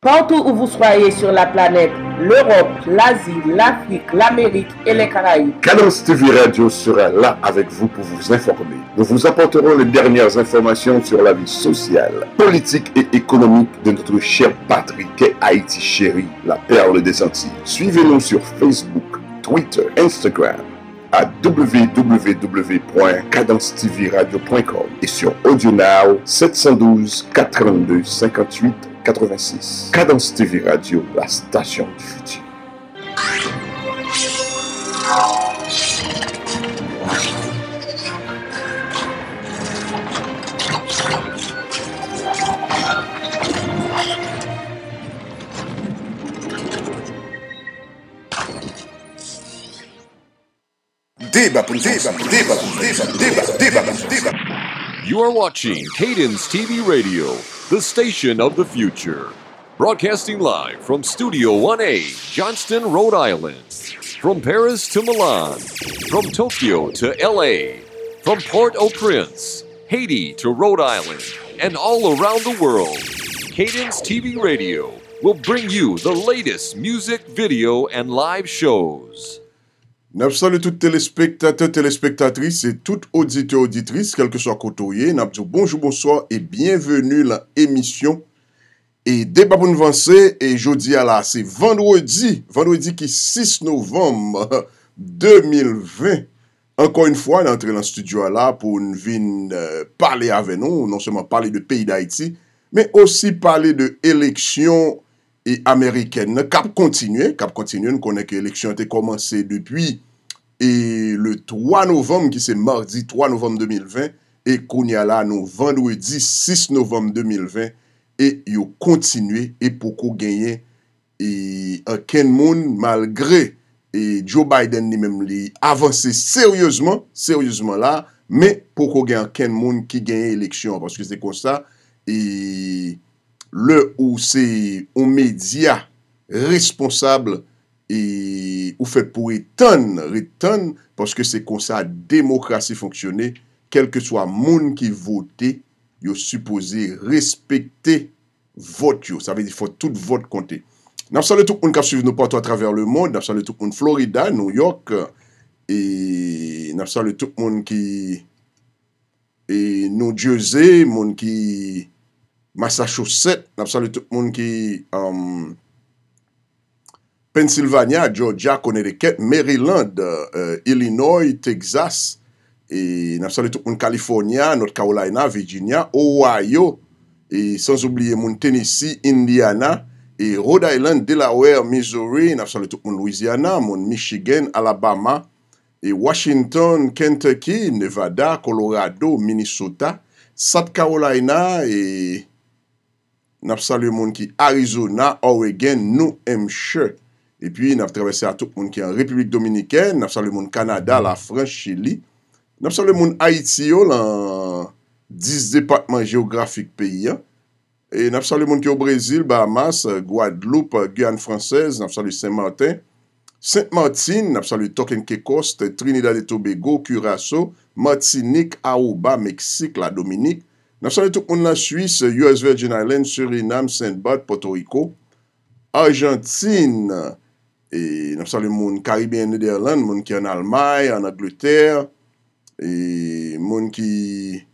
Partout où vous soyez sur la planète, l'Europe, l'Asie, l'Afrique, l'Amérique et les Caraïbes. Canal TV Radio sera là avec vous pour vous informer. Nous vous apporterons les dernières informations sur la vie sociale, politique et économique de notre cher Patrick Haïti chéri, la perle des Antilles. Suivez-nous sur Facebook, Twitter, Instagram à www.cadence-tv-radio.com et sur Now, 712 82 58 86. Cadence TV Radio, la station du futur. You are watching Cadence TV Radio, the station of the future. Broadcasting live from Studio 1A, Johnston, Rhode Island. From Paris to Milan. From Tokyo to LA. From Port au Prince, Haiti to Rhode Island. And all around the world, Cadence TV Radio will bring you the latest music, video, and live shows. Napsalou tout telespektatou, telespektatris, tout audite ou auditris, kelke sou akotoye, napsalou bonjou, bonsoi, e bienvenu la emisyon E deba pou nou vansè, e jodi ala, se vendwodi, vendwodi ki 6 novem, 2020 Enkon yon fwa, nan entre lan studio ala pou nou vin euh, pale avenon, non seman pale de peyi da iti, me osi pale de eleksyon E Ameriken nan kap kontinuen, kap kontinuen konen ke eleksyon te komanse depwi, e le 3 novem ki se mardi, 3 novem 2020, e konye la nou vendwedi 6 novem 2020, e yo kontinuen, e poko genyen, e ken moun malgre, e Joe Biden ni mem li avanse seryosman, seryosman la, me poko genyen ken moun ki genyen eleksyon, parce ki se kon sa, e... le ou se ou media responsable e ou fet pou reten, reten, paske se konsa a demokrasi fonksyone, kel ke swa moun ki vote, yo suppose respekte vote yo. Sa ve di fote tout vote kante. Nafsan le tout moun kap suv nou patwa traver le moun, nafsan le tout moun Florida, New York, e nafsan le tout moun ki e nou dieuse, moun ki... Massachusetts, napsalitouk moun ki um, Pennsylvania, Georgia, Connecticut, Maryland, uh, Illinois, Texas, e napsalitouk moun California, North Carolina, Virginia, Ohio, e sans oubliye moun Tennessee, Indiana, e Rhode Island, Delaware, Missouri, napsalitouk moun Louisiana, moun Michigan, Alabama, Washington, Kentucky, Nevada, Colorado, Minnesota, South Carolina, et... Nap salye moun ki Arizona, Oregon, Nou, Mche. E pi, nap travesse a tout moun ki an Republik Dominikè. Nap salye moun Kanada, La France, Chili. Nap salye moun Haiti yo, lan 10 departman geografik peyi ya. E nap salye moun ki yo Brazil, Bahamas, Guadeloupe, Guyane Francaise. Nap salye Saint-Martin. Saint-Martin, nap salye Token Kekost, Trinidad et Tobago, Curacao, Martinique, Aouba, Meksik, La Dominique. Napsale tout un la Suisse, US Virgin Islands, Suriname, Saint-Barthes, Porto Rico, Argentine, e napsale moun Caribbean, Netherlands, moun ki an Almaye, an Angleterre, e moun ki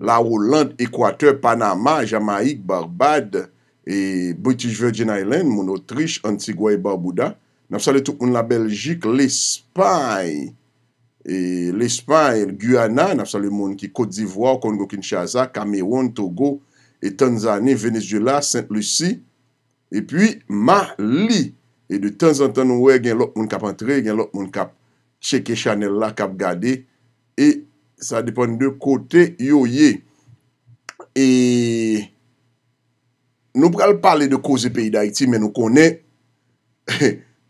La Rolande, Ekwater, Panama, Jamaik, Barbade, e British Virgin Islands, moun Autriche, Antigua e Barbuda, napsale tout un la Belgique, l'Espagne. E l'Espan, el Guana, nap sa le moun ki Kote d'Ivoire, Kongo, Kinshasa, Kamewon, Togo, e Tanzani, Venezuela, Saint-Lucie, e pi Ma-Li. E de tanzan tan nou we gen lop moun kap antre, gen lop moun kap cheke chanel la, kap gade. E sa depan de kote yo ye. E nou pral pale de koze peyi d'Haïti, men nou konen...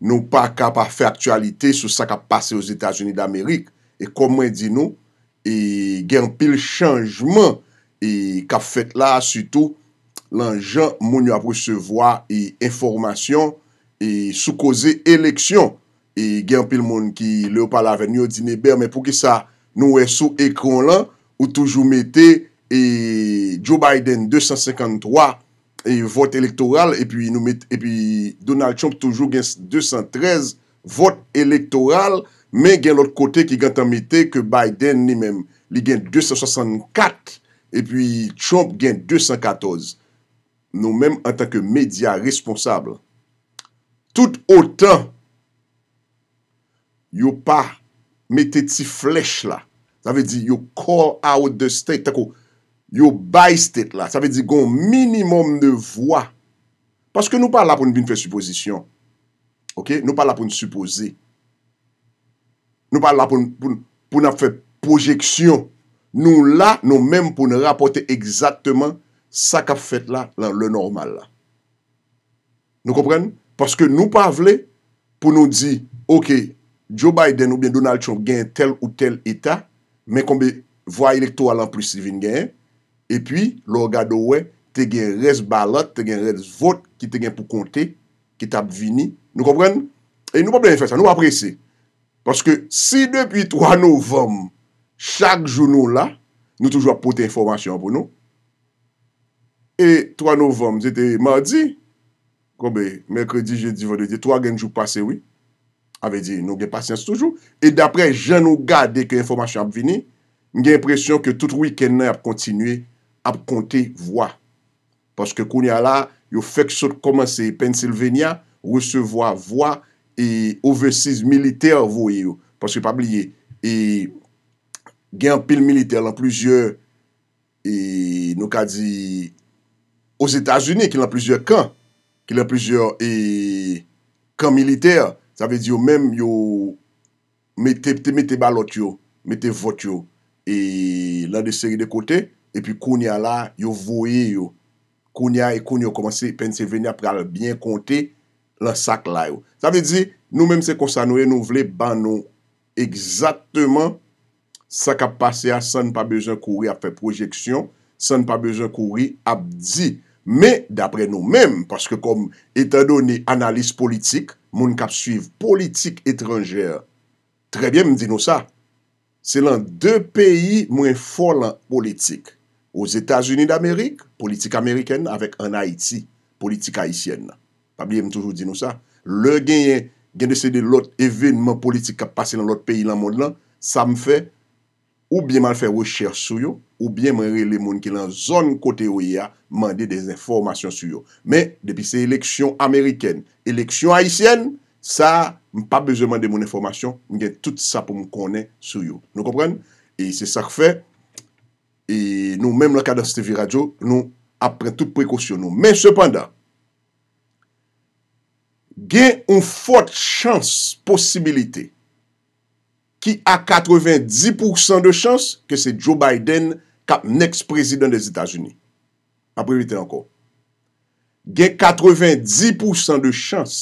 Nou pa kap a fe aktualite sou sa kap pase yo Etasouni d'Amerik. E komwen di nou. E gen pil chanjman. E kap fet la sutou lan jan moun yo ap resevoa e informasyon. E sou koze eleksyon. E gen pil moun ki leo pala ven yo dineber. Men pou ki sa nou wè e sou ekron lan. Ou toujou mette e Joe Biden 253. E vot elektoral, e pi Donald Trump toujou gen 213 vot elektoral, men gen lout kote ki gen tanmite ke Biden ni men li gen 264, e pi Trump gen 214. Nou men an tanke media responsable. Tout autant, yo pa mette ti flech la. Sa ve di yo call out the state tako, yo bay stet la, sa ve di gon minimum de vwa, paske nou pa la pou nou bin fè supposisyon, ok, nou pa la pou nou supposé, nou pa la pou nou pou nou ap fè projeksyon, nou la nou men pou nou rapote eksatman sa kap fèt la, la le normal la. Nou kompren? Paske nou pa vle pou nou di, ok, Joe Biden ou bien Donald Trump gen tel ou tel etat, men konbe vwa elektor lan pou si vin gen, E pi, lor gado we, te gen res balot, te gen res vot, ki te gen pou konte, ki te ap vini. Nou kompren? E nou pa ben fè sa, nou pa presè. Paske, si depi 3 novem, chak jounou la, nou toujwa pote informasyon pou nou. E 3 novem, zete mardi, konbe, mèkredi, jèdi, vode, zete 3 genjou pase wè. A ve di, nou gen pasens toujou. E dapre, jen nou gade, deke informasyon ap vini, mgen presyon ke tout wiken nan ap kontinuyè. ap konte vwa. Paske konya la, yo fek sot komanse Pennsylvania, resevwa vwa, e overseas militer vwo yo, paske pa bliye. E gen pil militer lan plujer, e nou ka di, os Etasunè, ki lan plujer kan, ki lan plujer e kan militer, sa ve di yo menm yo, mete balot yo, mete vot yo, e lan de seri de kote, epi koun ya la yo voye yo koun ya e koun yo komanse pen se veni apre al bien konte lan sak la yo sa ve di nou menm se konsa nou e nou vle ban nou egzatman sak ap pase a san pa bejan kouri ap fe projeksyon san pa bejan kouri ap di men dapre nou menm paske kom etan doni analis politik moun kap suiv politik etranjer trebyen m di nou sa se lan de peyi mwen folan politik Os Etats-Unis d'Amerik, politik Ameriken avèk an Haiti, politik Haitien nan. Pabliye m toujou di nou sa. Le gen yon gen dese de lot evènmen politik ap pase nan lot peyi lan moun lan, sa m fè ou bien man fè wè chèr sou yo, ou bien m re le moun ki lan zon kote wè ya mande des informasyon sou yo. Men, depi se eleksyon Ameriken, eleksyon Haitien, sa m pa bezè mande moun informasyon, m gen tout sa pou m konen sou yo. Nou kompren? E se sa k fè... E nou menm lakadans TV Radio, nou apren tout prekosyon nou. Men sepanda, gen un fote chans, posibilite, ki a 90% de chans, ke se Joe Biden, kap next prezident des Etats-Unis. Aprevite anko. Gen 90% de chans,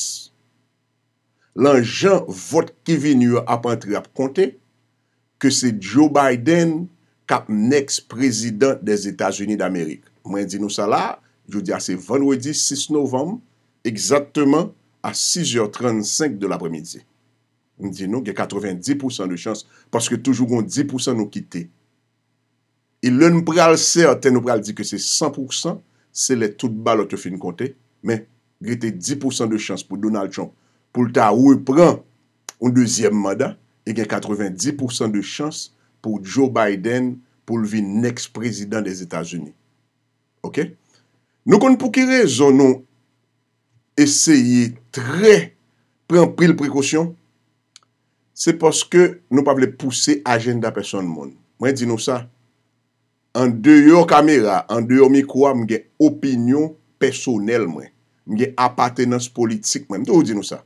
lan jan vot ki vin yo apantri ap konte, ke se Joe Biden, kap neks prezident des Etats-Unis d'Amerik. Mwen di nou sa la, jou di a se vanwedi 6 novem, egzatman a 6.35 de la premidi. Mwen di nou, gen 90% de chans, paske toujou goun 10% nou kite. E loun pral se, a ten nou pral di ke se 100%, se le tout balot te fin konte, men, gri te 10% de chans pou Donald Trump. Poul ta ou e pran, un deuxième mandat, e gen 90% de chans, pou Joe Biden, pou lvi next prezident des Etats-Unis. Ok? Nou kon pou ki rezonon eseyi tre pren pril prekosyon, se poske nou pavle pousse agenda peson moun. Mwen di nou sa, an deyo kamera, an deyo mikwa, mwen gen opinyon pesonel mwen. Mwen gen apatenans politik mwen. Mwen di nou sa,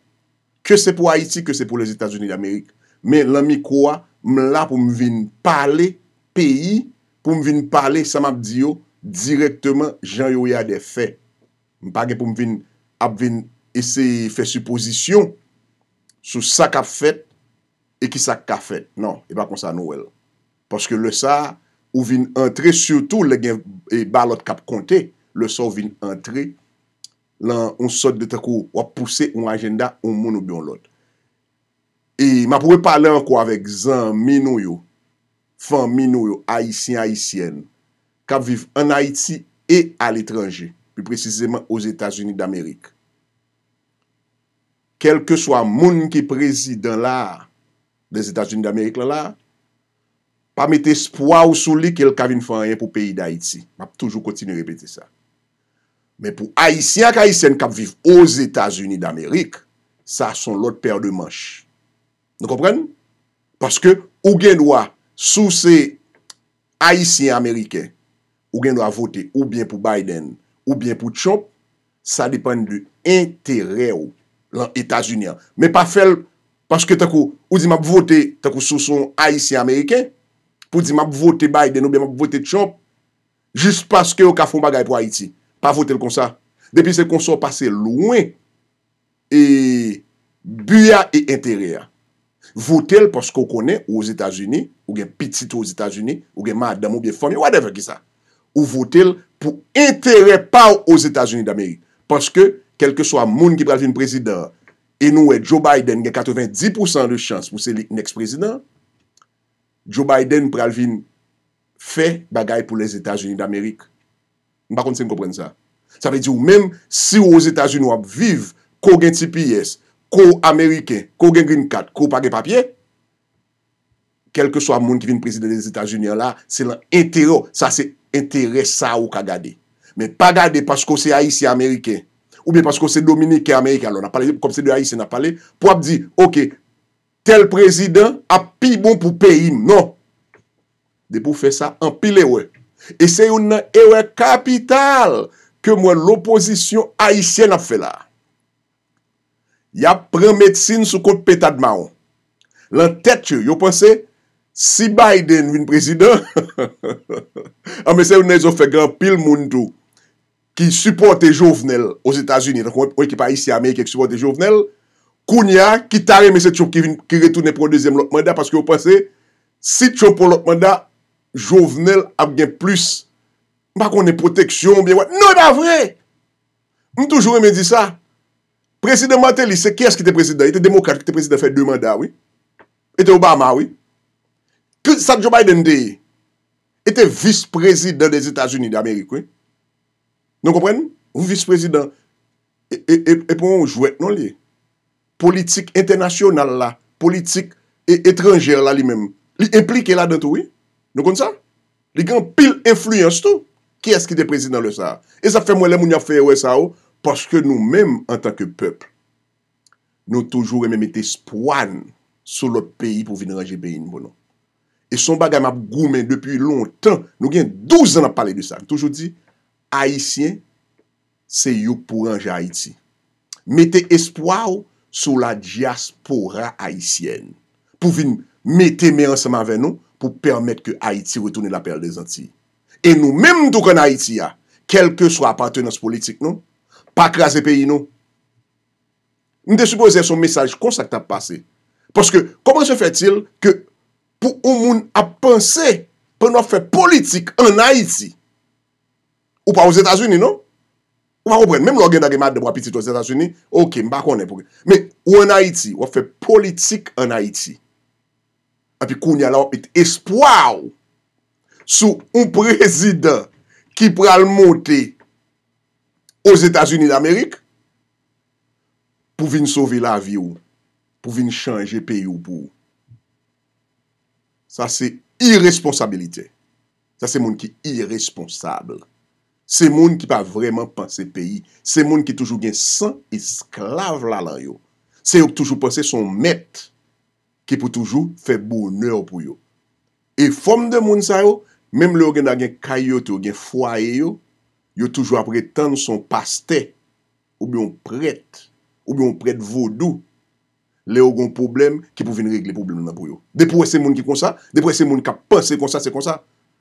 ke se pou Haiti, ke se pou les Etats-Unis d'Amerik, men lami kwa, M la pou m vin pale peyi, pou m vin pale sam ap diyo direktman jan yoyade fe. M page pou m vin ap vin ese fe supposisyon sou sa kap fet e ki sa kap fet. Nan, e pa konsa nou el. Paske le sa ou vin entre, surtout le gen e balot kap konte, le sa ou vin entre, lan on sot de te ko wap puse yon agenda yon moun ou biyon lote. E ma pouwe pale an kwa avek zan minou yo, fan minou yo, Haitien, Haitien, kap viv an Haiti e al etranje, pi precizeman os Etats-Unis d'Amerik. Kelke swa moun ki prezid an la, des Etats-Unis d'Amerik lan la, pa mete spwa ou soli kelk avin fanyen pou peyi d'Haiti. Map toujou kontine repete sa. Men pou Haitien, kap viv os Etats-Unis d'Amerik, sa son lot per de manch. Nè kompren? Paske ou gen nou a sou se Haitien-Ameriken Ou gen nou a vote ou bien pou Biden Ou bien pou Trump Sa depen de interè ou Lan Etats-Unis Mè pa fel paske takou Ou di mab vote takou sou son Haitien-Ameriken Pou di mab vote Biden ou bien mab vote Trump Jist paske ou ka foun bagay pou Haiti Pa vote l kon sa Depi se kon sa pase louen E Buya e interè a Vote l pou skou kone ou os Etats-Unis, ou gen pitit ou os Etats-Unis, ou gen mad damou biye fomi, whatever ki sa. Ou vote l pou entere pa ou os Etats-Unis d'Amerik. Pou skou, kelke swa moun ki pralvin prezident, enou e Joe Biden gen 90% de chans pou seli next prezident, Joe Biden pralvin fe bagay pou les Etats-Unis d'Amerik. Mbakon se mkopren sa. Sa fè di ou, menm si ou os Etats-Unis wap viv, kou gen tipi yes. Kou Amerike, kou gen green card, kou page papye, kelke so a moun ki vin prezident des Etats-Unis la, se lan entero, sa se entere sa ou ka gade. Men pa gade pasko se Haitse Amerike, ou men pasko se Dominique Amerike, alo na pale, kom se de Haitse na pale, pou ap di, ok, tel prezident ap pi bon pou peyi, non. De pou fe sa, an pi lewe. E se yon nan ewe kapital, ke mwen l'oposisyon Haitse na fe la. Ya pren medsine sou kote petadman Lan tetche Yo panse Si Biden vin prezident Ame se yon ne zo fe gran pil moun do Ki supporte jovenel Os Etats-Unis Kounya Ki tare mese tchop ki retounen Pro deuxième lot mandat Si tchop pou lot mandat Jovenel ap gen plus Mpa konen proteksyon Non ba e vre M toujou reme di sa Presidèmentè non, li se kè es ki te presidè? E te demokat ki te presidè fè dè manda, wè? E te Obama, wè? Kè Sajjo Biden de yè? E te vis presidè des Etats-Unis dè Amerik, wè? Nè kompren? Ou vis presidè? E pou mè ou jwèt, nè li? Politik internasyonal la, politik etranger la li mèm. Li implikè la dè tout, wè? Nè konn sa? Li gen pil influence tout. Kè es ki te presidè nan le sa? E sa fè mwen lè moun ya fè wè sa ou? Paske nou menm an tanke pepl, nou toujou reme mette espoan sou lot peyi pou vin raje beyin moun. E son baga ma goumen depi lontan, nou gen 12 an ap pale de sa. Toujou di, Haitien se yopouranje Haiti. Mete espoan sou la diaspora Haitienne. Pou vin mette meran seman ven nou pou permet ke Haiti retounen la perle de zanti. E nou menm tou kon Haiti ya, kelke sou apartenans politik nou, Ba krasi peyi nou? Mwen de supose son mesaj konsa ki ta pase? Poske, koman se fetil ke pou un moun ap pense pou nou a fe politik an Haiti? Ou pa ou Zetasuni, nou? Ou wakopren? Mwen mwen gen dage mat de wapitit ou Zetasuni? Ok, mba konen pou gen. Men, ou an Haiti, wap fe politik an Haiti? A pi kouni ala ou mit espwa ou sou un prezident ki pral monte Os Etats-Unis d'Amerik, pou vin sovi la vi ou, pou vin chanje peyi ou pou ou. Sa se irresponsabilite. Sa se moun ki irresponsable. Se moun ki pa vreman panse peyi. Se moun ki toujou gen san esklave la lan yo. Se yo toujou pense son met, ki pou toujou fe boner pou yo. E fom de moun sa yo, mem le yo gen da gen kayo te yo gen foye yo, Yo toujwa preten son pastè ou biyon prete ou biyon prete vodou le ou gon problem ki pou vin regle problem nan pou yo. Depou e se moun ki konsa, depou e se moun ka pense konsa, se konsa,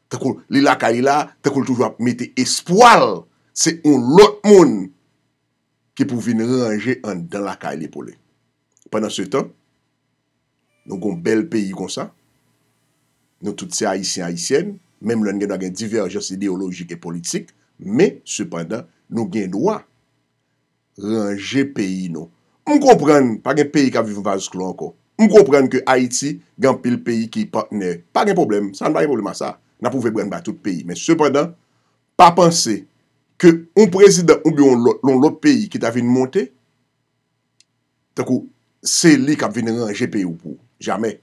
te koul li la ka li la, te koul toujwa mette espoal se ou lot moun ki pou vin reange an dan la ka li pou le. Panan se tan, nou kon bel peyi konsa, nou tout se Haitien Haitien, menm lwen gen do agen diverges ideologik e politik, Me, sepandan, nou gen doa ranje non. peyi nou. Mou kompren, pa gen peyi ka vivan vaz klo anko. Mou kompren ke Haiti, gen pil peyi ki pa gen problem. Sa an ba gen problem a sa. Na pouve bren ba tout peyi. Me, sepandan, pa panse, ke un prezident ou bi yon lot peyi ki ta vin monte, teko, se li ka vin ranje peyi ou pou. Jamen.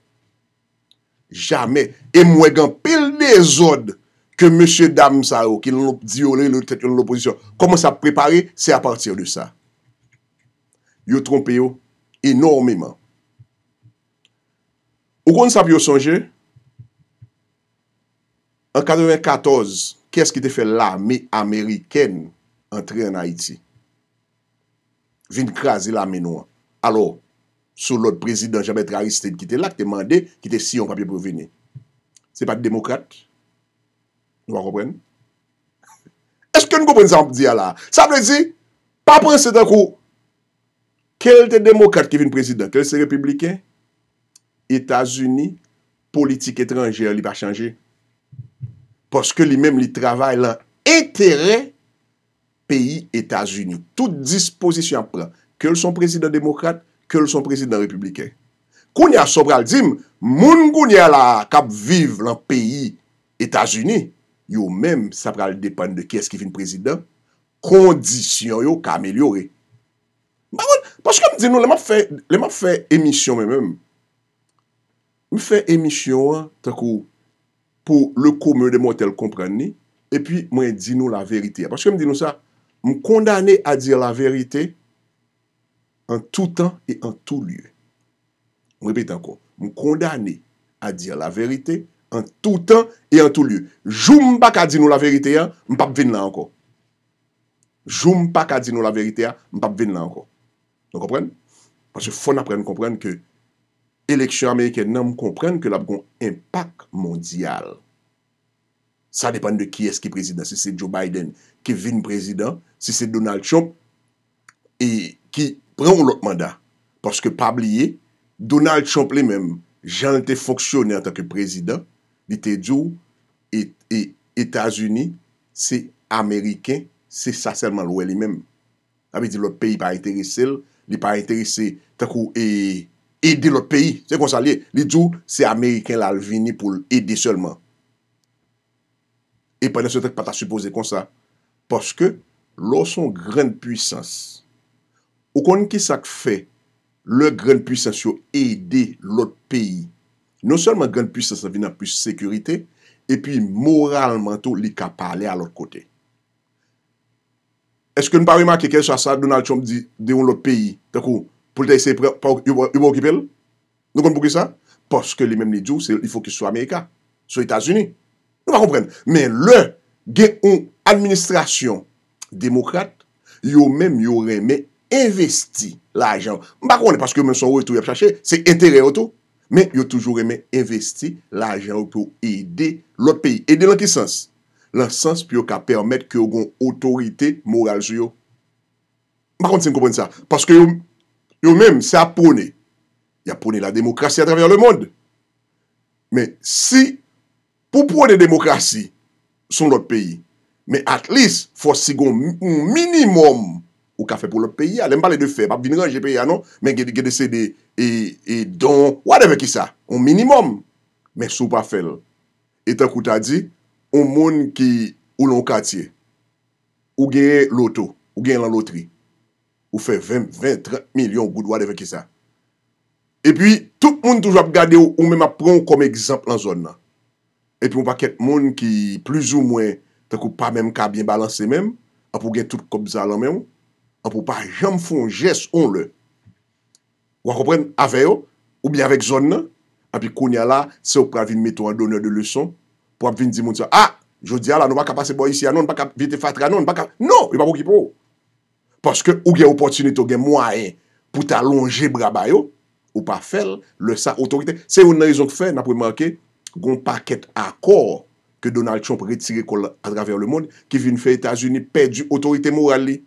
Jamen. E mwen gen pil le zode ke M. Damsaro, oh, ki loun diyon lè, loun tètyon loun l'oposisyon, koman sa preparè, se apartir de sa. Yo trompè yo, enormèman. O kon sa bi yo sonje, an 94, kes ki te fè la mi Amerikèn antre an Haiti. Vin krasi la mi nouan. Alo, sou lout prezident Jabet Raristid ki te lak, te mandè, ki te si yon papye pou venè. Se pa demokratè, Nwa kompren? Eske nko kompren zanp diya la? Sa mwen di, pa prensetakou, kel te demokat ke vin prezident, kel se republiken, Etasuni, politik etranjer li pa chanje. Poske li men li travay la, etere, peyi Etasuni. Tout disposisyon pran. Kel son prezident demokat, kel son prezident republiken. Koun ya sobral zim, moun koun ya la kap viv lan peyi Etasuni. yo men, sa pral depan de kes ki fin prezident, kondisyon yo ka amelyore. Ba wè, bon, paskèm di nou, lè m ap fè emisyon men men. M fè emisyon, ta kou, pou lè kou mè de motèl kompran ni, e pi mwen di nou la verite. Paskèm di nou sa, m kondane a di la verite an tou tan e an tou lye. M repete an kou, m kondane a di la verite en tout temps et en tout lieu. Jou m'bak a di nou la verite ya, m'pap vin la anko. Jou m'bak a di nou la verite ya, m'pap vin non, la anko. Non kompren? Pase fon apren kompren ke eleksyon Ameriken nan m'kompren ke la begon impak mondial. Sa depen de ki es ki prezident. Si se Joe Biden ki vin prezident, si se Donald Trump ki pren ou lout mandat. Pase ke pabliye, Donald Trump li men, jan te foksyone an tak prezident, Li te djou, et e, Etajouni, se Ameriken, se sa selman lwe li menm. A mi di lot peyi pa enterise, li pa enterise tenkou e ede lot peyi. Se kon sa li, li djou, se Ameriken lal vini pou e ede selman. E panen se tek pata supose kon sa. Poske, lò son gren puysans. O konen ki sak fe, lò gren puysans yo ede lot peyi. Non seman gwen pwis sa sa vinan pwis sekurite, epi moralman to li ka pale alot kote. Eske nou pa wèman keke sa sa Donald Trump di yon lot peyi, takou pou lita yose pou yon bon kipel? Nou kon pou ki sa? Poske li menm li djou, se yon pou ki sou Amerika, sou Etasuni. Nou pa kompren. Men lè, gen yon administrasyon demokrat, yon menm yon remè investi la ajan. Mba konè, paske yon menm son wè tou yop chache, se yon terè yotou. Men yo toujou remen investi la ajen yo pou ede lot peyi. Ede lan ki sens? Lan sens pou yo ka permette ki yo gon otorite moral sou yo. Ma konti se m kompren sa. Paske yo menm se apone. Ya apone la demokrasi atreveyo le mond. Men si pou pwede demokrasi son lot peyi. Men at lis fos si gon minimum. Ou ka fè pou lop pey ya. Lèm pale de fè. Pap vinran jè pey ya, ah non? Men gen de sè de... E don... Whatever ki sa. Ou minimum. Men sou pa fèl. Et tak ou ta di, ou moun ki ou loun katye. Ou gen loto. Ou gen lan lotri. Ou fè 20, 30 milyon gout. Whatever ki sa. E pi, tout moun toujwa pou gade ou ou men ma proun kom ekzamp lan zon nan. E pi moun pa ket moun ki plus ou mwen tak ou pa menm ka bien balanse menm. A pou gen tout kop za lan menm. an pou pa jam fon jes on le. Wakopren, ave yo, ou bi avek zon nan, api koun ya la, se ou pra vin meto an doner de luson, pou ap vin di moun se, ah, jodi ya la, nou baka pase bo yisi anon, baka vite fatra anon, baka, nou, yon pa pou ki pou. Paske ou gen opotunite ou gen mwaen pou ta longe bra bayo, ou pa fel, le sa otorite. Se ou nan rezon k fe, nan pou mwake, gon pa ket akor ke donan lakchon pre tire kol a draver le moun, ki vin fe Etasuni pe di otorite morali.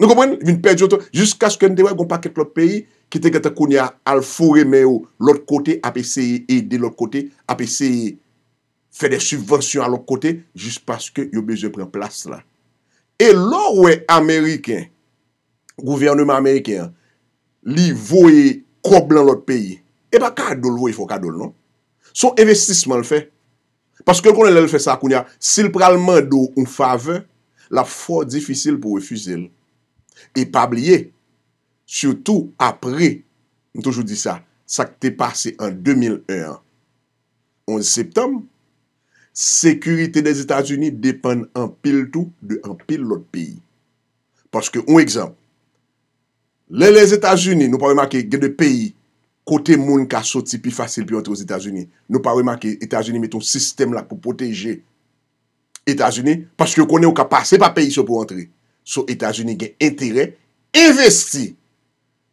Nou kompren, vin pejoton, jiska sken te wè goun paket lòt peyi, ki te gete koun ya al foremè ou lòt kote, api se yi edi lòt kote, api se yi fè de subvensyon lòt kote, jis paske yo beze pren plas la. E lò wè Ameriken, gouvernement Ameriken, li voye koblan lòt peyi, e pa kadol voye fò kadol, non? Son investisman lè fè, paske konen lè lè fè sa koun ya, si l pralman do un fave, la fò diffisil pou we fuse lè. E pa bliye, Soutou apre, Ntoujou di sa, Sa k te pase en 2001, 11 septem, Sekurite de Etats-Unis depen an pil tou, De an pil lot peyi. Paske, un ekzamp, Le le Etats-Unis, nou pa wèman ki gè de peyi, Kote moun ki a soti pi fasil pi entre os Etats-Unis, Nou pa wèman ki Etats-Unis met ton sistem la pou poteje, Etats-Unis, Paske konen ou ka pase pa peyi sou pou entre, Etats-Unis, sou Etats-Unis gen intere investi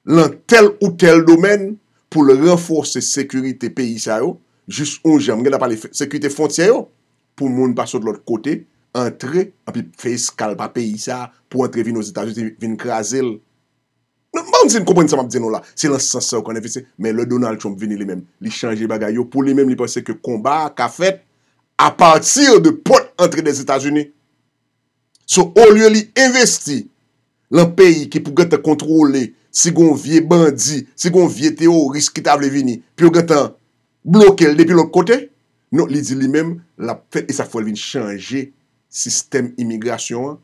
lan tel ou tel domen pou le renforse sekurite peyi sa yo jist 11 jam. Gè da pa li sekurite fonti ya yo pou moun baso de lot kote entre api fey skal pa peyi sa pou entre vin os Etats-Unis, vin krasil. Nan ban si n kompon n sa map di nou la. Si lan san sa yo konen vise, men le Donald Trump vini li men. Li chanje bagay yo pou li men li pense ke komba, ka fèt, apatir de pot entre des Etats-Unis. So, ou lye li investi lan peyi ki pou gata kontrole segon vie bandi, segon vie teo riski ta vle vini, pi ou gata bloke l depi l an kote, nou li di li men, la pey, e sa fwa vin chanje sistem imigrasyon an,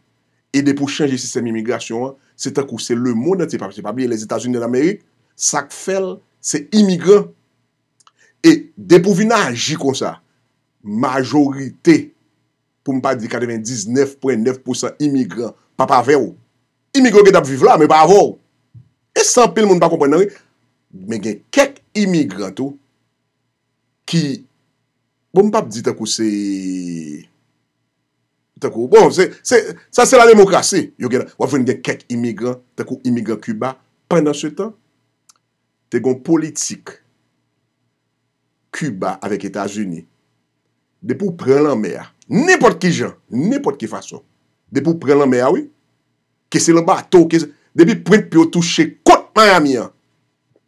e depo chanje sistem imigrasyon an, se takou se le moun an, se pa bi, se pa bi, les Etats-Unis nan Ameri, sak fel, se imigran, e depo vina aji kon sa, majorite pou m pa di 99.9% imigran pa pa ver ou. Imigran gen dap viv la, me pa avou. E san pil moun pa kompon nari, men gen kek imigran tou, ki, pou m pa di takou se, takou, bon, se, se, sa se la demokrasi, yo gen, wap ven gen kek imigran, takou imigran Kuba, pandan se tan, te gon politik, Kuba avèk Etas Unie, de pou pren lan mèr, Nipot ki jan, nipot ki faso. De pou pren lan mè awi, ah kesè lan ba, tou kesè. De bi pren pi o touche kot man yamia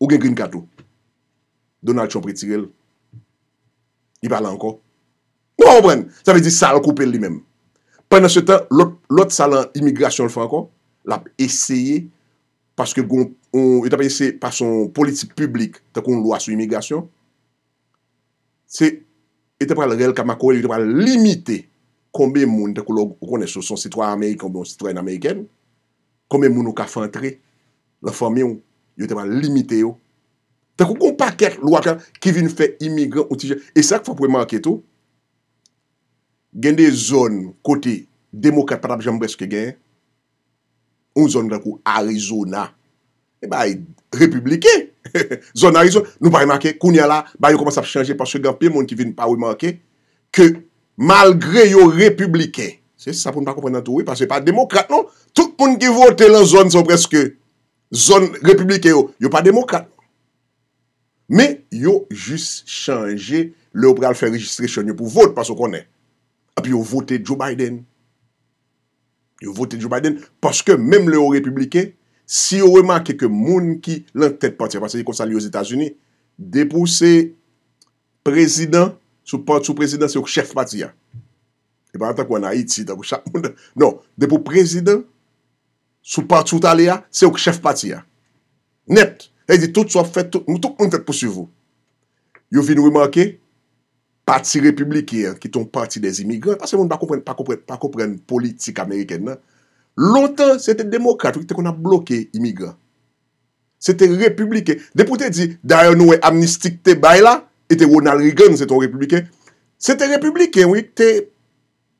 ou gen grin kato. Donald chan pritirel. I bala anko. Mwen ou pren, sa ve di sa al koupel li men. Pendan se tan, lot sa lan imigrasyon l fanko, l ap esye paske goun, yon tapen esye pason politik publik takon lwa sou imigrasyon. Se, ete pral rel kamakore, ete pral limite konbe moun te kou lò kone sou son sitwa Amerikan, bon sitwa en Ameriken konbe moun nou ka fantre la fame yon, ete pral limite yo te kou kon pa kèk lò akal Kevin fè imigran ete sa kou fò premanke to gen de zon kote demokat patap jambreske gen un zon de kou Arizona e bay republike Zon nari zon, nou pari make, koun ya la, ba yo komanse ap chanje Pas yo gampi, moun ki vin pa we make Ke malgre yo republike Se sa pou nou pa kompren nan tou we, pas yo pa demokrate non Tout koun ki vote la zon son preske Zon republike yo, yo pa demokrate non? Me yo jis chanje leopral fè registre chanye pou vote pas yo konè A pi yo vote Joe Biden Yo vote Joe Biden, paske menm leo republike Si yo remanke ke moun ki lan tèt pati ya, pati yon konsalyo yon Etasuni, depo se prezident, sou partou prezident, se yon kèchef pati ya. E ban anta kwa nan Haiti, nan, non, depo prezident, sou partou tali ya, se yon kèchef pati ya. Net, e di tout sou ap fèt, moutouk moun fèt pò su vou. Yo vin remanke, pati republiki ya, ki ton pati des imigran, pasè moun pa koupren politik ameriken nan, Lontan, se te demokrate, ou te kon a bloke imigran. Se te republike. Depoutè di, dayan noue amnistik te bay la, et te Ronald Reagan se te republike. Se te republike, ou te,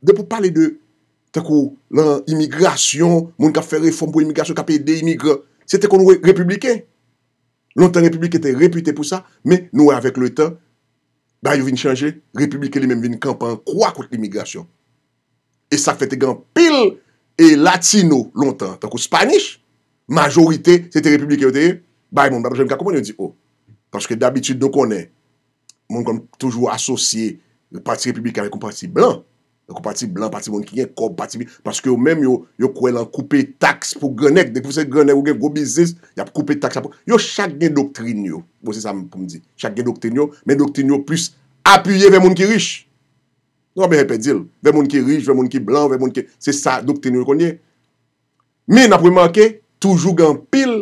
depout pale de, te kou, lan imigrasyon, moun ka fe reform pou imigrasyon, ka pe de imigran. Se te kon noue republike. Lontan republike te repute pou sa, men noue avek l'Etat, ba yon vin chanje, republike li men vin kampan kwa kout l'imigrasyon. E sa fe te gan pil republike. E latino, lontan, tan ko Spanish, majorite, sete republika yo teye, bayi moun. Babo, jen mi ka koumoun yo di, oh, paske d'abitude nou konen, moun kon toujou asosye, le pati republika me kompati blan, kompati blan, pati moun ki gen, kompati blan, paske yo menm yo, yo kou elan koupe tax pou gwenek, dek pou se gwenek ou gen, go bizis, ya koupe tax apou. Yo bon, chak gen doktrin yo, moun se sa moun pou mdi, chak gen doktrin yo, men doktrin yo plus apuye ven moun ki riche. Non be repedil. Ve moun ki rich, ve moun ki blan, ve moun ki... Se sa, dok tenyo konye. Me napremanke, toujou gan pil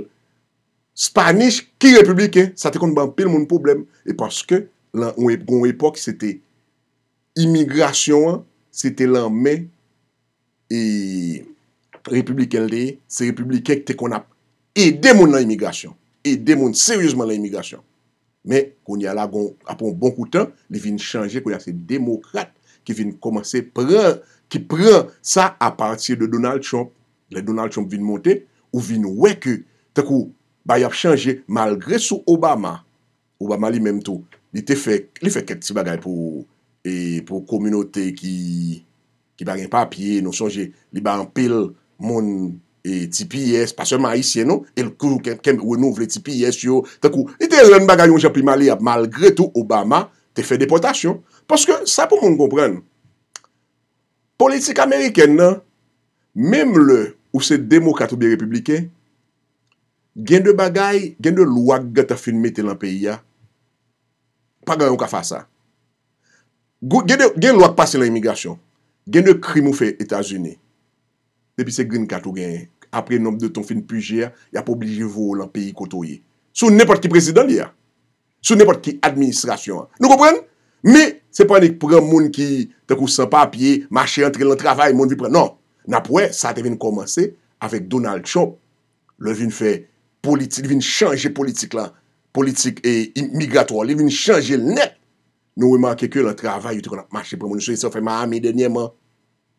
Spanish ki republiken. Sa te kon ban pil moun problem. E paske, goun epok, se te imigrasyon an, se te lan men, e republiken de, se republiken ke te kon ap. E demoun nan imigrasyon. E demoun seryouzman nan imigrasyon. Me konye ala goun apon bonkoutan, li vin chanje kon yase demokrate. Ki vin komanse pre, ki pre sa a pati de Donald Trump. Le Donald Trump vin monte ou vin weke. Tek ou bay ap chanje malgre sou Obama. Obama li menm tou. Li te fe, li fe ket ti bagay pou, e pou kominote ki, ki bagen papye, nou sonje, li ba anpil moun tipi yes, pa seman isye nou, el kou kem renou vle tipi yes yo. Tek ou, li te len bagay yon japi mali ap, malgre tou Obama, Te fe depotasyon. Paske sa pou moun kompren. Politik Ameriken nan, mem le ou se demokatou bi republiken, gen de bagay, gen de lwak gata fin mette lan peyi ya, pa ganyon ka fasa. Gen lwak pase la imigasyon. Gen de krimou fe Etasuné. Depi se gen katou gen, apre nom de ton fin pijer, ya pou obligivo lan peyi koto ye. Sou nepot ki prezident li ya. Sou nepot ki administrasyon an. Nou kopren? Me, se pan ni pran moun ki te kou sempa apiye, mache antre lan travay, moun vi pran. Non, na pouè, sa te vin komanse avèk Donald Trump, lò vin fè politik, vin chanje politik lan, politik e migratoil, vin chanje lè. Nou wè manke kè lan travay, yo te kon ap mache antre moun. So, yon e se fèman a mi denye man.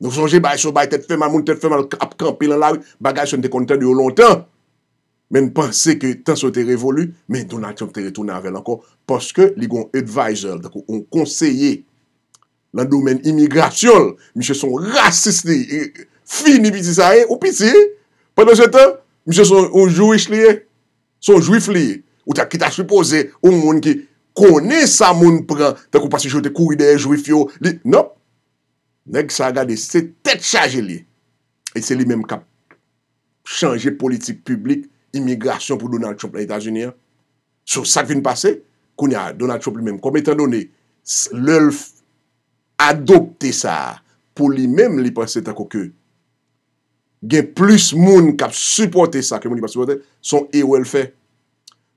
Nou fònje bay sou bay, te fèman moun, te fèman ap kampi lan la, bagay sou nte konten diyo lontan. men panse ke tan sou te revolu, men donat yon te retounavel anko, paske li gon advisor, dakou, on konseye, lan domen imigrasyon, mi se son rasis li, e, fi ni biti sa e, ou piti, padan se te, mi se son jouish li e, son jouif li e, ou ta kita supoze, ou moun ki, kone sa moun pran, dakou, paske jote kou ide jouif yo, li, nop, neg sa gade, se tet chaje li, e se li men kap, chanje politik publik, imigrasyon pou Donald Trump la Etats-Unis. Sou sak vin pase, koun ya Donald Trump li men. Kom etan doni, lel adopte sa, pou li men li prese tako ke, gen plus moun kap supporte sa, ke moun li pa supporte, son e welfe.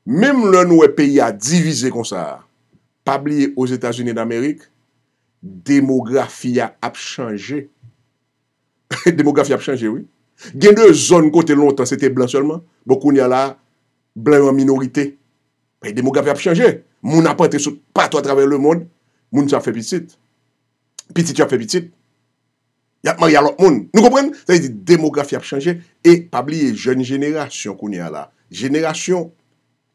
Mem loun wè peyi a divize kon sa, pabliye os Etats-Unis d'Amerik, demografi a ap chanje. Demografi a ap chanje, wè. Gen de yon zon kote lontan se te blan selman Bo koun yon la blan yon minorite Pe demografi ap chanje Moun apate sou patwa traver le moun Moun sa febitit Pitit ya febitit Yat mar yalot moun Demografi ap chanje E pabliye jen generation koun yon la Generation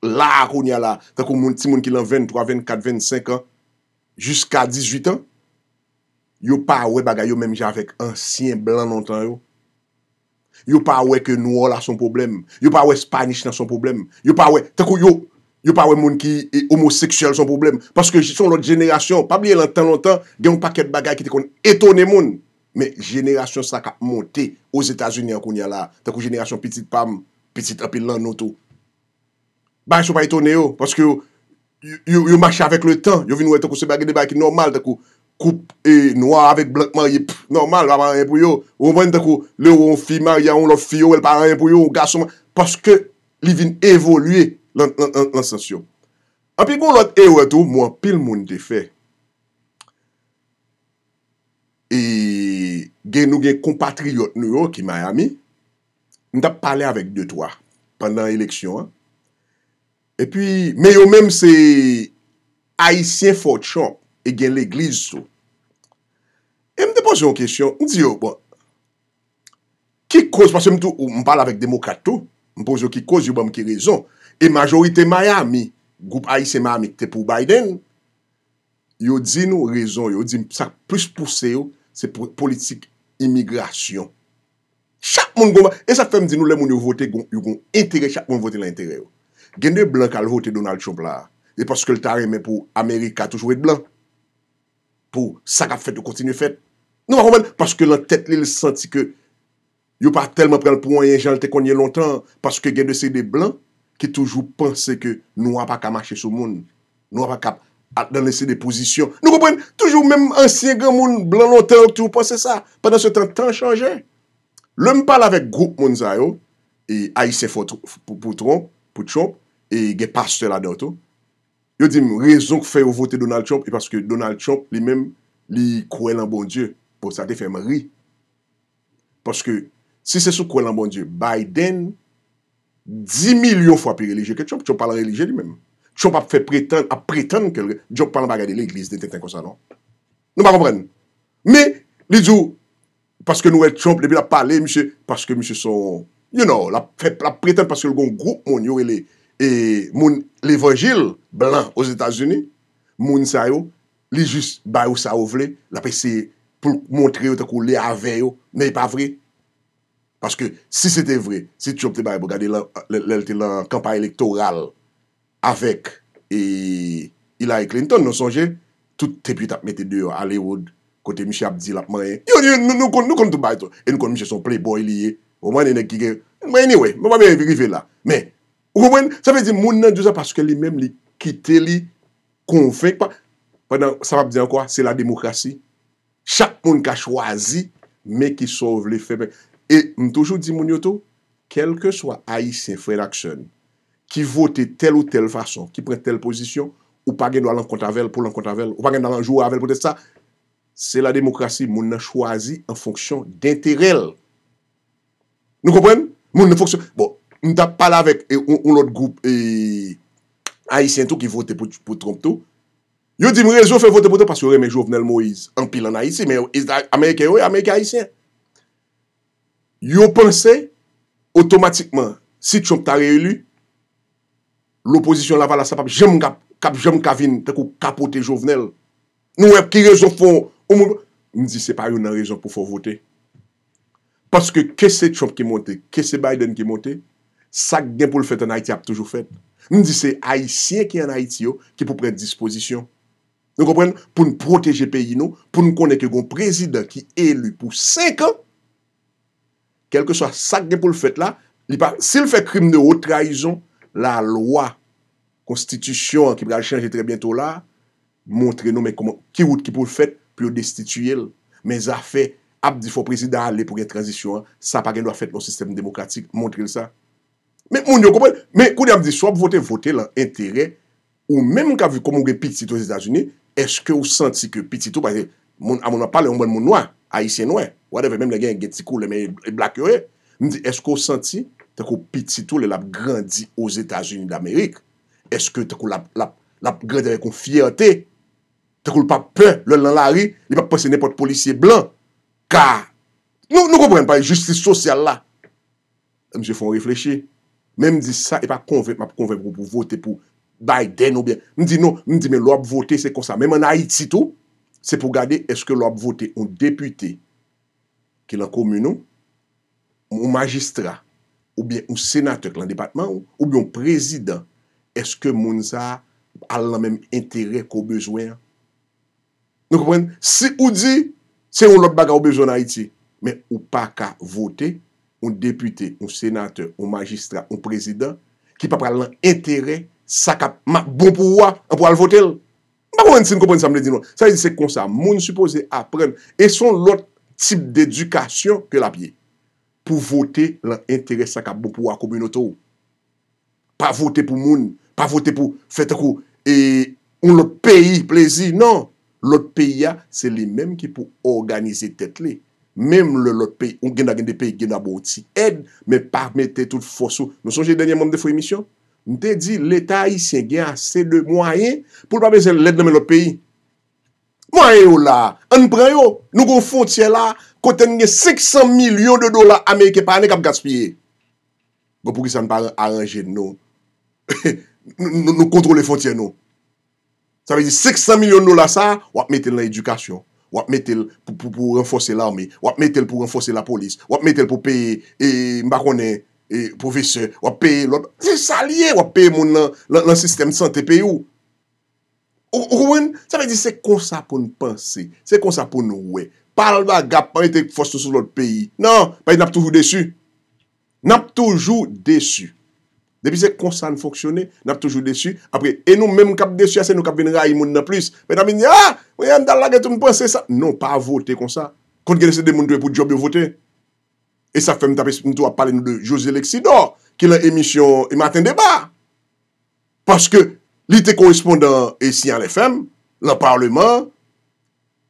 la koun yon la Takou moun ti moun ki lan 23, 24, 25 an Juska 18 an Yo pa we bagay yo menm javek Ansyen blan lontan yo Yow pa wey ke nouwa la son problem, yow pa wey Spanish la son problem, yow pa wey moun ki e homoseksuel son problem Paske son lote jenerasyon, pa blye lantan lantan, gen yon paket bagay ki te kon etone moun Me jenerasyon sa ka monte, ouz Etasuni an kon ya la, jenerasyon pitit pam, pitit api lan noto Baye sou pa etone yo, paske yow mache avek le tan, yow vinwey se bagay de bagay ki normal, tako koup e noa avek blantman yi pff normal, wap anayen pou yo, ou mwen dekou, le ou ou fi maryan ou lo fi yo, el pa anayen pou yo, ou gasouman, paske li vin evolye lansasyon. An pi kou lot e ou etou, mwen pil moun de fe, e gen nou gen kompatriot nou yo ki Miami, mwen tap pale avek de toa, pandan eleksyon an, e pi, me yo menm se, Aisyen Fautchamp e gen l'Eglise sou, E mwen te pose yon kesyon, mwen diyo, ki koz, pasen mwen tou, mwen pale avèk demokrato, mwen pose yon ki koz, yon ban mwen ki rezon, e majorite Miami, goup A.I.C. Miami, te pou Biden, yon di nou rezon, yon di, sa plus pousse yon, se politik imigrasyon. Chak mwen govan, e sa fèm di nou lè mwen yon vote yon intere, chak mwen vote l'intere yon. Gen de blan kal vote Donald Chobla, e paske l tarè men pou Amerika tou chou et blan. pou sakap fèt ou kontinu fèt. Nou mwen komwen, paske lan tèt lè lè santi ke, yo pa telman pren pou wanyen janlte konye lontan, paske gen de sè de blan, ki toujou pense ke nou wapak a mache sou moun, nou wapak a dan lè sè de pozisyon. Nou komwen, toujou menm ansyen gen moun, blan lontan ou tout, panse sa, padan se tan tan chanjen. Lè m pal avèk group moun zayou, e aise fòt pou tron, pou tchon, e gen pas tè la dèwtou, Yo dim rezon k fè ou vote Donald Trump e paske Donald Trump li men li kouen lan bon die pou sa te fè men ri. Paske si se sou kouen lan bon die Biden 10 milyon fwa pi religye ke Trump chon pa la religye li men. Chon pa fè prétende, a prétende ke lè. Jok palan bagade lè, iklis den ten ten kon sa nan. Nou pa kompren. Me, li djou paske nou el Trump debi la pale, mishè, paske mishè son you know, la prétende paske lè gon goup mon yore lè. E moun levonjil blan os Etasuni, moun sa yo, li jist bay ou sa ou vle, la pe se pou montre yo te kou li ave yo, me y e pa vre. Paske si se te vre, si ti opte bay bo gade lelte lan kampanj elektoral avek e, ilay Clinton, non sonje, tout tepuy tap mette deyo Hollywood kote Miche Abdil ap mwenye. Yo, yo, nou kon tou bay to, en kon Miche son playboy liye, mwenye ne kige, mwenye niwe, mwenye mwenye rive la, menye. Ou konpwen, sa fe di moun nan diosa paske li mem li kite li konvek pa. Sa pa p diyan kwa? Se la demokrasi. Chak moun ka chwazi me ki sov le febe. E m toujou di moun yoto, kelke swa Aïsien Fred Aksen ki vote tel ou tel fason, ki pren tel posisyon, ou pa gen do alan kontavel, pou lan kontavel, ou pa gen do alan jouavel, pou te sa, se la demokrasi moun nan chwazi en fonksyon d'interrel. Nou konpwen? Moun nan fonksyon... Bon, m ta pala vek un lot goup haisyen tou ki vote pou Trump tou, yo di m rezon fe vote pou tou, pas yo reme Jovenel Moise, anpil an haisyen, ameryke yo, ameryke haisyen. Yo pense, otomatikman, si Trump ta rey elu, l'oposisyon la vala sa pap, jem kavin te kou kapote Jovenel, nou ep ki rezon fon, m di se pa yo nan rezon pou fon vote. Paske ke se Trump ki monte, ke se Biden ki monte, Sak gen pou l fèt an Haïti ap toujou fèt. Nou di se Haïtien ki an Haïti yo ki pou pren disposisyon. Nou kompren, pou nou proteje peyi nou, pou nou konen ke gon prezidant ki elu pou seke. Kelke so, sak gen pou l fèt la, si l fèt krim nou ou traizon, la loa, konstitusyon ki pral chanje tre bientou la, montre nou men koum, ki wout ki pou l fèt, pou yo destituye l. Men zafè, ap di fò prezidant ale pou gen tranzisyon, sa pa gen nou a fèt nou sistem demokratik, montre l sa. Men moun yo kompren, men kou di am di sop voten voten lan entere Ou men moun ka vi komon gen Piti Tou Ese ke ou santi ke Piti Tou Amon apal e onbwen moun wan Aisyen wan, wadeve menm gen gen Gensikou, le men blak yore Moun di eske ou santi te ko Piti Tou Le lap grandi os Etasun din Amerik Ese ke te ko lap Lap grandi rekon fiyate Te ko l pape pe l lalari L pape pe se nepot policye blan Ka, nou kompren pa Justice sosyal la Moun se fon refleche Men m di sa, e pa konvek, ma konvek pou vote pou Biden ou bien. M di nou, m di men lop vote, se kon sa. Men man Haiti tou, se pou gade, eske lop vote, ou depute, ke lan komuno, ou magistra, ou bien ou senatek lan departement, ou bien ou prezident, eske moun za, al la men intere ko bezwen. Nou kompren, si ou di, se yon lop baga ou bezwen Haiti, men ou pa ka vote, Un depute, un senate, un magistrat, un prezident ki pa pral nan entere sakap ma bonpouwa anpou alvotel. Mba kwen se mkompon sa mne di nou. Sa yi se konsa, moun suppose apren e son lot tip d'edukasyon ke la biye pou voté lan entere sakap bonpouwa koubounotou. Pa voté pou moun, pa voté pou fetakou e ou lot peyi plezi, nan. Lot peyi ya, se li menm ki pou organize tet li. Mem le lot peyi, ou gen da gen de peyi, gen da bouti. Ed, me parme te tout fosou. Nou sonje denye moun de foye misyon? Nou te di, l'Etat isye gen ase de mwayen pou l'papese led nomen lot peyi. Mwayen yo la, an preyo, nou kon fontyen la, kote nge 600 milyon de dola Amerike pa ane kap gatspiye. Gopouki bon, san pa aranje nou. Nou kontrole fontyen nou. Sa ve di 600 milyon de dola sa, wak metel nan edukasyon. Wap metel pou renfose l'armi, wap metel pou renfose la polis, wap metel pou peye mbakone, profeseur, wap peye l'ot. Se salye wap peye moun nan sistem de sante peye ou. Rouen, sa ve di se konsa pou nou pense, se konsa pou nou we. Pal baga, pal metel pou renfose l'ot peye. Nan, peye nap toujou desu. Nap toujou desu. Depi se konsa nou foksyone, nap toujou desu. Apre, e nou men mou kap desu, a se nou kap vinra yi moun nan plus. Peye nan min ya, a! Non, pa vote kon sa. Kon genese de moun dwe pou job yo vote. E sa fem tapes mou tou a pale nou de José Lexidor, ki la emisyon e matin deba. Paske, li te korespondant e siyan l'FM, la parleman.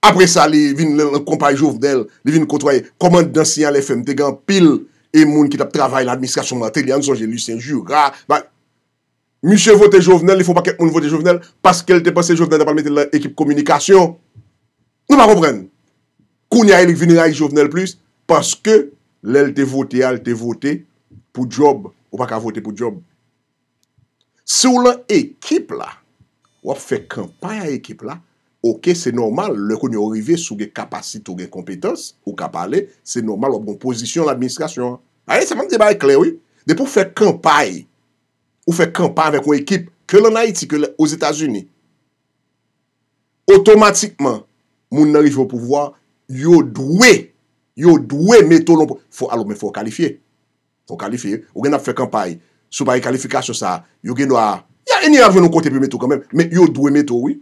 Apre sa, li vin l'en kompany jov del, li vin kotwaye komandansiyan l'FM, te gan pil e moun ki tap travay l'admiskasyon materyane, son jelusen jura, ba Mishè vote jovenel, li foun pa ket moun vote jovenel paske el te pase jovenel da pal mette lè ekip komunikasyon. Nou pa pou pren. Koun ya el vini la ek jovenel plus paske lè el te vote ya el te vote pou job ou pa ka vote pou job. Sou lè ekip la wap fè kampay a ekip la, ok, se normal lè kon yo rive sou gen kapasit ou gen kompetans ou kapale, se normal wap bon posisyon l'administrasyon. Aye, seman di ba e klewi. De pou fè kampay ou fe kampan vek ou ekip, ke lè na iti, ke lè ouz Etats-Unis, otomatikman, moun nan rifi ou pouvwa, yo dwe, yo dwe meto loun pouvwa. Fou alop, men fou kalifiye. Fou kalifiye, ou gen ap fe kampan, sou bayi kalifikasyon sa, yo gen nou a, ya eni avyoun nou konti pou meto kanmen, men yo dwe meto oui.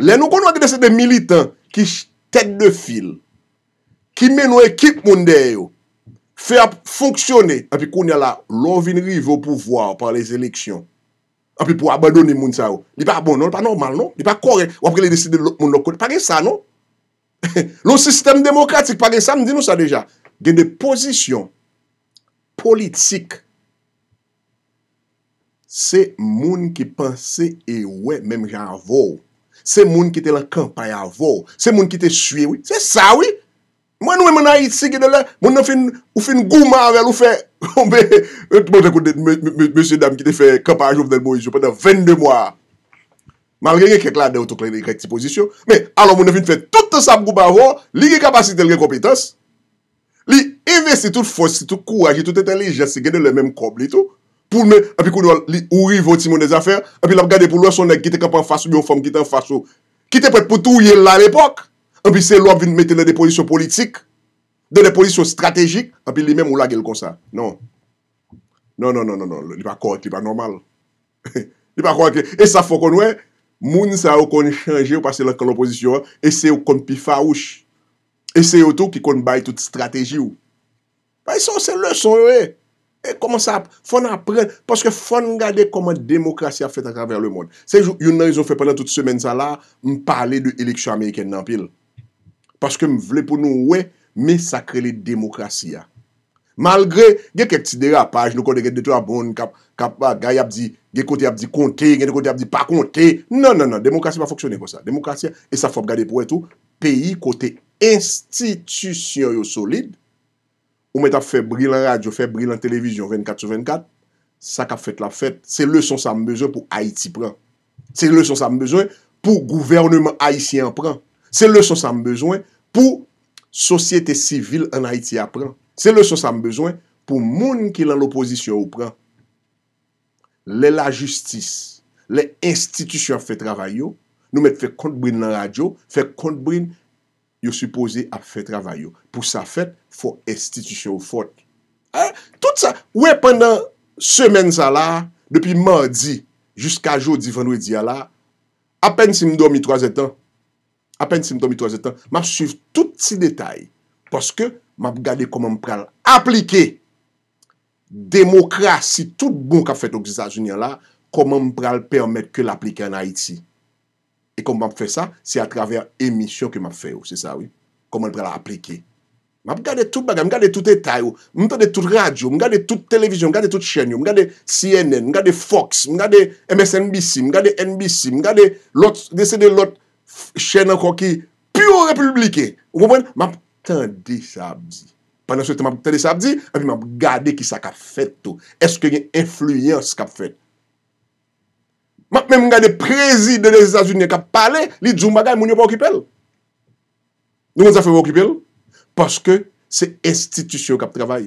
Lè nou kon nou akide se de militan, ki stek de fil, ki men nou ekip moun de yo, Fè a fonksyonè. A pi koun ya la lovinri vo pouvoar pa les eleksyon. A pi pou abadoni moun sa ou. Li pa bon non, li pa normal non. Li pa kore. Ou apre li deside moun do kone. Parè sa non. Lo sistem demokratik parè sa. M di nou sa deja. Gen de posisyon politik. Se moun ki panse e we mèm jan avou. Se moun ki te la kampa ya avou. Se moun ki te shwe. Se sa oui. Mwen wè mwen a yi sige de lè, mwen nan fin, ou fin gouman avèl ou fe, mwen te koude mè, mè, mè, mè, mè, mè sè dam ki te fe kapajou vèl mwen yi jupèdè, vèn de mwa. Mal gen yè kek la de otoklè yè yè kèk ti pozisyon, mè, alò mwen nan fin fe toutan sap gouman avò, li gen kapasite lè gen kompetans, li investi tout fòsi, tout kouajit, tout eten li jase gen de lè mèm kob li tou, pou mè, api kou do lè, li ouri voti mwen de zafèr, api lap gade pou lò Anpil se lop vin mette le depolisyon politik, de depolisyon strategik, anpil li menm ou la gel kon sa. Non. Non, non, non, non, non. Li pa kote, li pa normal. Li pa kote. E sa fokon we, moun sa ou kon chanje ou pase le klopozisyon, e se ou kon pi fawouch. E se ou tou ki kon bay tout strategi ou. Pa yon son se lè son we. E eh. koman sa, fon apren, paske fon gade koman demokrasi a fèt akran ver le moun. Se yon nan yon fè pendant tout semen sa la, m'pale de iliksyon Ameriken nan pil. Paske m vle pou nou we, mi sakre li demokrasiya. Malgre, ge kek ti dera apaj, nou kode ge deto a bon, kap a gay ap di, ge kote ap di konte, gen de kote ap di pa konte, nan nan nan, demokrasiya pa foksyone kon sa. Demokrasiya, e sa fap gade pou eto, peyi kote institisyon yo solid, ou met ap febril an radyo, febril an televizyon, 24 sou 24, sa kap fet la fet, se le son sa m bezoy pou Haiti pran. Se le son sa m bezoy pou gouvernement Haitien pran. Se le son sa m bezwen pou Sosyete sivil an Haiti apren Se le son sa m bezwen pou moun Ki lan l'oppozisyon ou pren Le la justis Le institisyon ap fe travay yo Nou met fe kontbrin nan radyo Fe kontbrin yo supose Ap fe travay yo Pou sa fèt, fò institisyon ou fòt Tout sa, wè pendant Semen sa la, depi mandi Juska jo divanwe di ala Apen si m do mi 3 etan apen si mton mi 3 etan, map suiv tout si detay, poske map gade koman mpral aplike, demokrasi tout bon ka fet oukizajunyan la, koman mpral permette ke l'aplike an Haiti. E koman mpral fe sa, se a traver emisyon ke map fe ou, oh, se sa ou, koman mpral aplike. Map gade tout bagay, map gade tout detay ou, oh. map gade tout radyou, map gade tout televizyon, map gade tout chenyou, map gade CNN, map gade Fox, map gade MSNBC, map gade NBC, map gade l'ot, desede l'ot, chè nan kò ki pyo republikè. Mèm tèndi sè ap di. Pè nan sè tè mèm tèndi sè ap di, mèm mèm gade ki sa kap fèt. Eske yon yon influence kap fèt. Mèm mèm gade prezidè de Zazouniè kap pale, li dzoumba gay moun yon pou okipèl. Nou mèm zè fè pou okipèl? Paske se institisyon kap travay.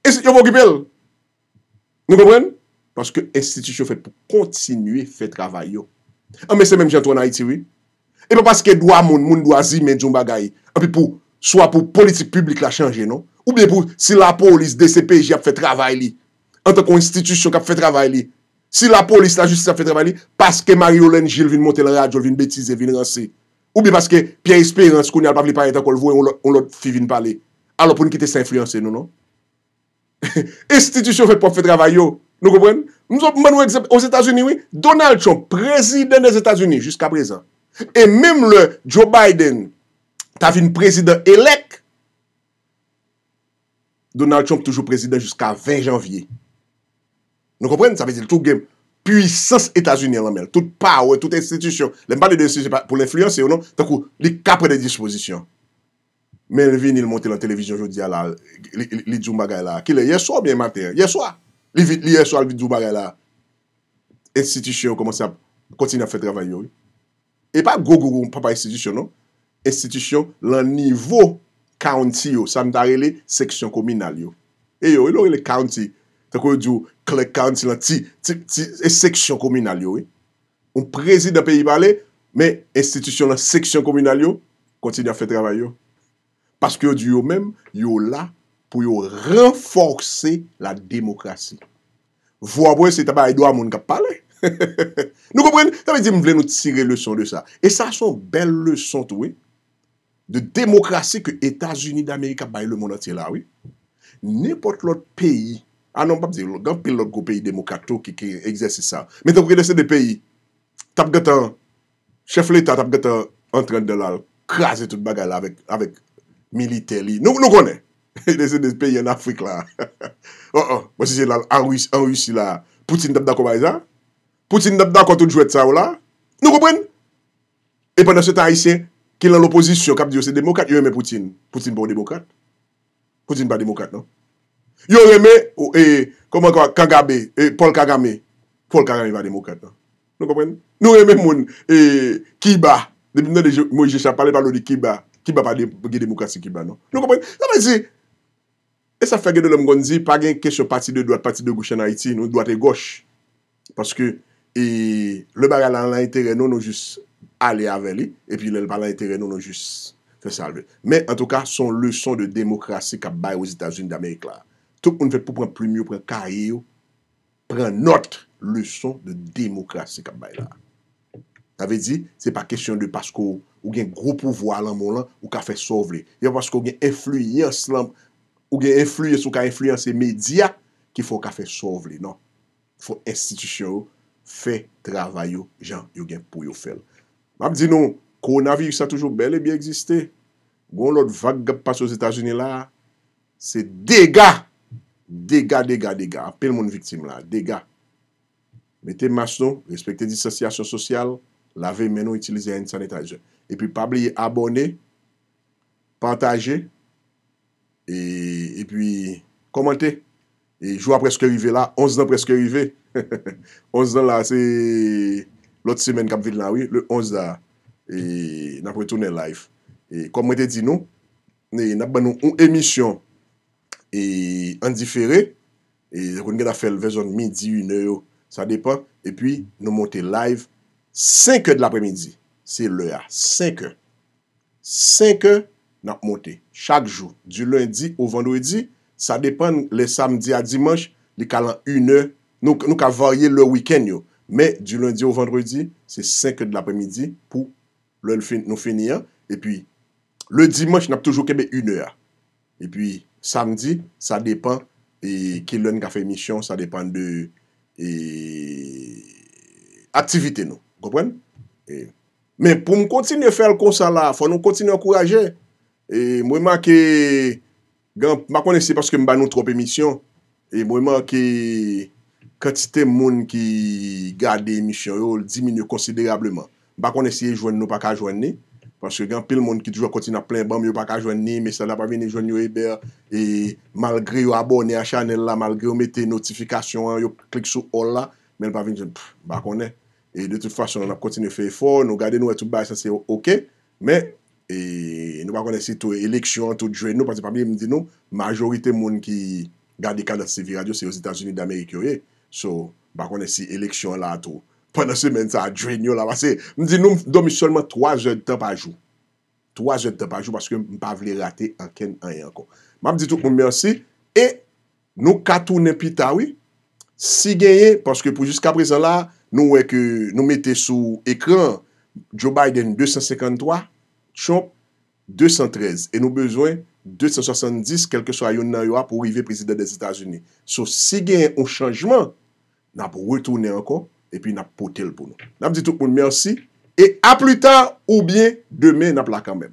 Estityon pou okipèl. Nou mèm mèm? Paske institisyon fèt pou kontinuy fè travay yo. Ambe se menm jantou an Haiti wè E pa paske dwa moun, moun dwa zi menjou mba gayi Ampi pou, swa pou politik publik la chanje non Ou bi pou, si la polis DCPJ ap fè travay li Anta kon istitisyon kap fè travay li Si la polis la justice ap fè travay li Paske Mario Lenji elvin montel rade, elvin betize, elvin rase Ou bi paske Pierre Espérance koun yal pavli pari etan kol vwe On lot fi vin pale Alo pou nkite s'inflyanse nou non Istitisyon fèk pa fè travay yo Nou kompren? Mwen ou eksept, os Etats-Unis, oui? Donald Trump, prezident des Etats-Unis, jusqu'a prezant. Et même le Joe Biden, t'ave une prezident élec. Donald Trump, toujours prezident jusqu'a 20 janvier. Nou kompren? Ça veut dire tout game. Puissance Etats-Unis en l'anmel. Tout power, toute institution. Le mal de l'institution, pour l'influencer, ou non? T'en coup, il capre des dispositions. Melvin, il monte la télévision aujourd'hui, là, l'idjoumbaga, qui l'est hier soir ou bien matin? Hier soir. Liye sou alvidou bare la, institisyon komanse a kontine a fe travanyo. E pa gogougou, pa pa institisyon no. Instityon lan nivou kaonti yo, sa mdarele seksyon kominal yo. E yo, e lore le kaonti, tako yo di yo klek kaonti lan, e seksyon kominal yo. Un prezid api i bale, me institisyon lan seksyon kominal yo, kontine a fe travanyo. Pask yo di yo men, yo la, pou yo renfokse la demokrasi. Vwa bwen se taba Edouard Moun kap pale. Nou gopwen, tabe di mwen vle nou tire le son ah de sa. E sa son bel le son tou we, de demokrasi ke Etats-Unis d'Amerika baye le moun ati la we, nipot lot peyi, anon pap zi, gav pil lot go peyi demokrato ki ki egzese sa, metan pou kede se de peyi, tabe getan, chef l'Etat tabe getan, entran de la krasi tout bagay la, avek militer li, nou konen, E de se despeye yon Afrik la. Ou ou. Mwen se se lal an russi la. Poutin dabda kwa wajan. Poutin dabda kwa tout jouet sa ou la. Nou kopwen. E pandan se tan isen. Kilan l'oposisyon kap diyo se demokat. Yo eme Poutin. Poutin ba demokat. Poutin ba demokat no. Yo eme. Ou e. Koman kwa. Kagame. Paul Kagame. Paul Kagame ba demokat no. Nou kopwen. Nou eme moun. E. Kiba. Depende de jè. Mwen jè chan pale pale di Kiba. Kiba pa di. Gè demokat E sa fege de lom gondzi, pa gen kesyo pati de duat pati de goshe na iti, nou duat e goshe. Paske, e, le bar ya lan lan ite re nou, nou jis ale a veli, e pi le balan ite re nou, nou jis fesalve. Men, an tou ka, son luson de demokrasi kap bay ou zi tazouni d'Amerik la. Touk moun fè pou pren ploumyo, pren kariyo, pren notre luson de demokrasi kap bay la. Tave di, se pa kesyon de pasko ou gen gro pouvo alan moun lan, ou ka fè sovle. Ya pasko ou gen eflu yon slamp Ou gen enfluye sou ka enfluye an se media ki fò ka fè sov li, non. Fò institisyon ou, fè travay yo, jan, yo gen pou yo fèl. Mab di nou, konavi yon sa toujou bel e biye egziste. Gon lòt vag gap pa sou Etasunè la, se dega! Dega, dega, dega. Apel moun vitim la, dega. Metè mas nou, respektè disasyasyon sosyal, lave men nou itilize en san Etasunè. E pi pabli ye abone, pantaje, E, e pi komente. E jwa preske rive la. Onze dan preske rive. Onze dan la. Se lot semen kap vil nan wye. Le onze dan. E napre tourne live. E komente di nou. Ne nap ban nou ou emisyon. E andifere. E kon gen a fel vezon midi, une yo. Sa depa. E pi nou monte live. Senke de la premidi. Se le a. Senke. Senke. nan ap monte, chak jou, du lundi ou vendredi, sa depan le samdi a dimanj, li kalan une, nou ka varye le weekend yo me, du lundi ou vendredi se 5 de l'apremidi pou nou finia, e pi le dimanj nan ap toujou kebe une a, e pi samdi sa depan, e kilon ka fe misyon, sa depan de e aktivite nou, kopwen e, men pou m kontine fèl kon sa la fò nou kontine akouraje, E mwen man ki... Bakon esi paske m ban nou trop emisyon. E mwen man ki... Kati te moun ki... Gade emisyon yo, dimin yo konsiderebleman. Bakon esi yo jwen nou pa ka jwen ni. Paske gen pil moun ki toujwa kontina plen bam yo pa ka jwen ni. Mese la pa vin yo jwen yo eber. E malgre yo abone a chanel la. Malgre yo mete notifikasyon. Yo klik sou all la. Men pa vin jen bakon e. E de tout fason la kontine fey fo. Nou gade nou etou bay sa se ok. Men... E nou ba konensi tou eleksyon, tou djwen nou. Pase pabli mwen di nou, majorite moun ki gade ka nan Siviradio se yo Zitazuni d'Amerikyo e. So, ba konensi eleksyon la tou. Pane se men sa djwen nou la. Pase mwen di nou, domi solman 3 jen te pa jou. 3 jen te pa jou, pase mwen pa vle rate a ken a yanko. Mwen di tou kwen mwen si. E nou katounen pita we. Si genye, pase pou jis ka prezan la, nou wè ki nou mette sou ekran Joe Biden 253. Son 213. E nou bezwen 270, kelke so a yon nan yo a pou rive prezident des Etats-Unis. So, si gen yon chanjman, nap wotounen anko, epi nap potel pou nou. Nap ditouk moun mersi, e a plu ta ou bien demen nap la kamen.